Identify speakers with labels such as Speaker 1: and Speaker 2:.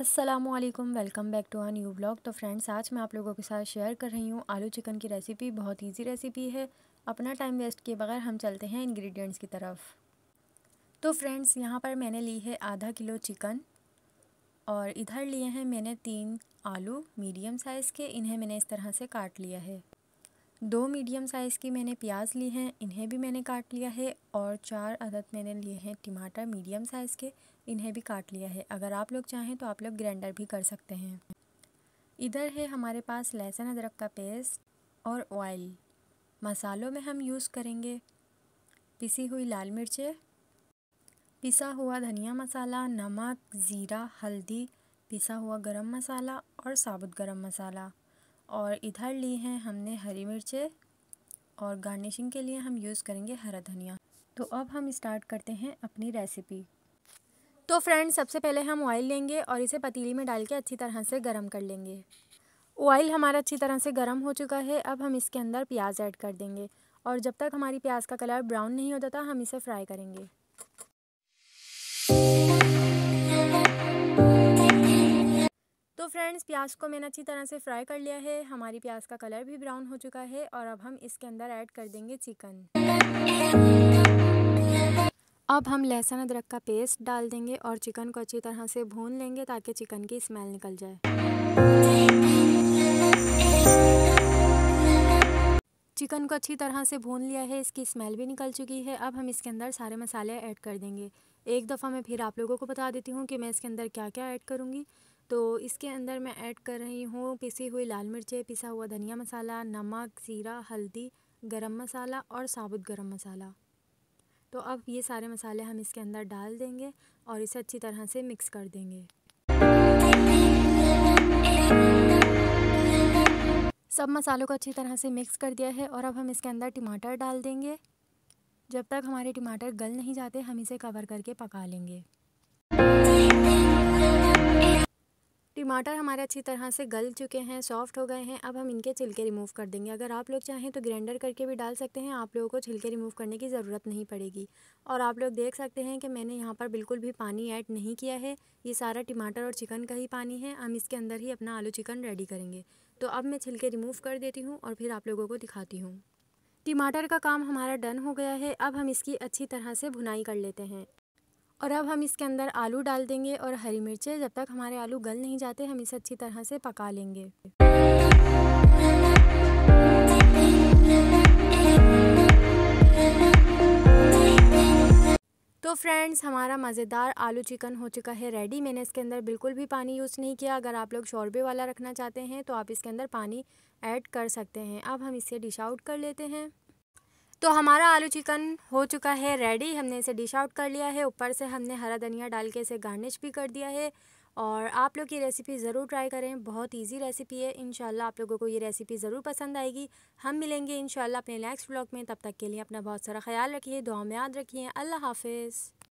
Speaker 1: Aslam welcome back to our new blog तो friends आज मैं आप लोगों के साथ शेयर कर रही हूँ आलू चिकन की रेसिपी बहुत इजी रेसिपी है अपना टाइम वेस्ट किए बगैर हम चलते हैं इंग्रेडिएंट्स की तरफ तो फ्रेंड्स यहाँ पर मैंने ली है आधा किलो चिकन और इधर लिए हैं मैंने तीन आलू मीडियम साइज़ के इन्हें मैंने इस तरह से काट लिया है दो मीडियम साइज़ की मैंने प्याज ली हैं इन्हें भी मैंने काट लिया है और चार अदद मैंने लिए हैं टमाटर मीडियम साइज़ के इन्हें भी काट लिया है अगर आप लोग चाहें तो आप लोग ग्राइंडर भी कर सकते हैं इधर है हमारे पास लहसुन अदरक का पेस्ट और ऑयल मसालों में हम यूज़ करेंगे पिसी हुई लाल मिर्चें पिसा हुआ धनिया मसाला नमक ज़ीरा हल्दी पिसा हुआ गरम मसाला और साबुत गरम मसाला और इधर ली हैं हमने हरी मिर्चें और गार्निशिंग के लिए हम यूज़ करेंगे हरा धनिया तो अब हम स्टार्ट करते हैं अपनी रेसिपी तो फ्रेंड्स सबसे पहले हम ऑयल लेंगे और इसे पतीली में डाल के अच्छी तरह से गर्म कर लेंगे ऑयल हमारा अच्छी तरह से गर्म हो चुका है अब हम इसके अंदर प्याज ऐड कर देंगे और जब तक हमारी प्याज का कलर ब्राउन नहीं हो जाता हम इसे फ्राई करेंगे फ्रेंड्स प्याज को मैंने अच्छी तरह से फ्राई कर लिया है हमारी प्याज का कलर भी ब्राउन हो चुका है और अब हम इसके अंदर ऐड कर देंगे चिकन अब हम लहसुन अदरक का पेस्ट डाल देंगे और चिकन को अच्छी तरह से भून लेंगे ताकि चिकन की स्मेल निकल जाए चिकन को अच्छी तरह से भून लिया है इसकी स्मेल भी निकल चुकी है अब हम इसके अंदर सारे मसाले ऐड कर देंगे एक दफ़ा मैं फिर आप लोगों को बता देती हूँ कि मैं इसके अंदर क्या क्या ऐड करूँगी तो इसके अंदर मैं ऐड कर रही हूँ पिसी हुई लाल मिर्चें पिसा हुआ धनिया मसाला नमक सीरा हल्दी गरम मसाला और साबुत गरम मसाला तो अब ये सारे मसाले हम इसके अंदर डाल देंगे और इसे अच्छी तरह से मिक्स कर देंगे सब मसालों को अच्छी तरह से मिक्स कर दिया है और अब हम इसके अंदर टमाटर डाल देंगे जब तक हमारे टमाटर गल नहीं जाते हम इसे कवर करके पका लेंगे टमाटर हमारे अच्छी तरह से गल चुके हैं सॉफ्ट हो गए हैं अब हम इनके छिलके रिमूव कर देंगे अगर आप लोग चाहें तो ग्राइंडर करके भी डाल सकते हैं आप लोगों को छिलके रिमूव करने की ज़रूरत नहीं पड़ेगी और आप लोग देख सकते हैं कि मैंने यहाँ पर बिल्कुल भी पानी ऐड नहीं किया है ये सारा टमाटर और चिकन का ही पानी है हम इसके अंदर ही अपना आलू चिकन रेडी करेंगे तो अब मैं छिलके रिमूव कर देती हूँ और फिर आप लोगों को दिखाती हूँ टमाटर का काम हमारा डन हो गया है अब हम इसकी अच्छी तरह से भुनाई कर लेते हैं और अब हम इसके अंदर आलू डाल देंगे और हरी मिर्चें जब तक हमारे आलू गल नहीं जाते हम इसे अच्छी तरह से पका लेंगे तो फ्रेंड्स हमारा मज़ेदार आलू चिकन हो चुका है रेडी मैंने इसके अंदर बिल्कुल भी पानी यूज़ नहीं किया अगर आप लोग शोरबे वाला रखना चाहते हैं तो आप इसके अंदर पानी ऐड कर सकते हैं अब हम इसे डिश आउट कर लेते हैं तो हमारा आलू चिकन हो चुका है रेडी हमने इसे डिश आउट कर लिया है ऊपर से हमने हरा धनिया डाल के इसे गार्निश भी कर दिया है और आप लोग ये रेसिपी ज़रूर ट्राई करें बहुत इजी रेसिपी है इन आप लोगों को ये रेसिपी ज़रूर पसंद आएगी हम मिलेंगे इन अपने नेक्स्ट ब्लॉग में तब तक के लिए अपना बहुत सारा ख्याल रखिए दुआ में याद रखिए अल्लाह हाफिज़